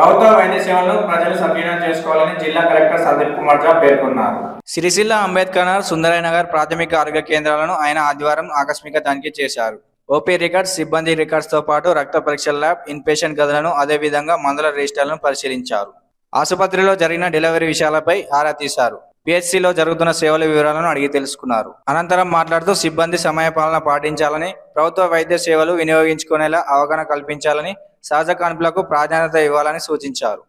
ప్రభుత్వ వైద్య సేవలను ప్రజలు సద్వినియోగం చేసుకోవాలని జిల్లా కలెక్టర్ సందీప్ కుమార్ జా పేర్కొన్నారు సిరిసిల్ల అంబేద్కర్ నగర్ సుందరయ్య నగర్ ప్రాథమిక ఆరోగ్య కేంద్రాలను ఆయన ఆదివారం ఆకస్మిక తనిఖీ చేశారు ఓపీ రికార్డ్స్ సిబ్బంది రికార్డ్స్ తో పాటు రక్త పరీక్షల ల్యాబ్ ఇన్పేషెంట్ గదులను అదేవిధంగా మందుల రిజిస్టర్లను పరిశీలించారు ఆసుపత్రిలో జరిగిన డెలివరీ విషయాలపై ఆరా తీశారు పిహెచ్సిలో జరుగుతున్న సేవల వివరాలను అడిగి తెలుసుకున్నారు అనంతరం మాట్లాడుతూ సిబ్బంది సమయపాలన పాటించాలని ప్రభుత్వ వైద్య సేవలు వినియోగించుకునేలా అవగాహన కల్పించాలని సహజ కాన్పులకు ప్రాధాన్యత ఇవ్వాలని సూచించారు